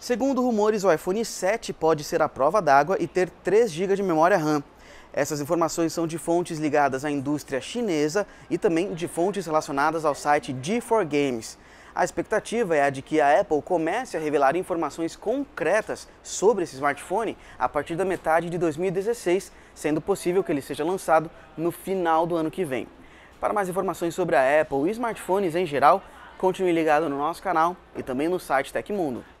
Segundo rumores, o iPhone 7 pode ser a prova d'água e ter 3 GB de memória RAM. Essas informações são de fontes ligadas à indústria chinesa e também de fontes relacionadas ao site G4Games. A expectativa é a de que a Apple comece a revelar informações concretas sobre esse smartphone a partir da metade de 2016, sendo possível que ele seja lançado no final do ano que vem. Para mais informações sobre a Apple e smartphones em geral, continue ligado no nosso canal e também no site Tecmundo.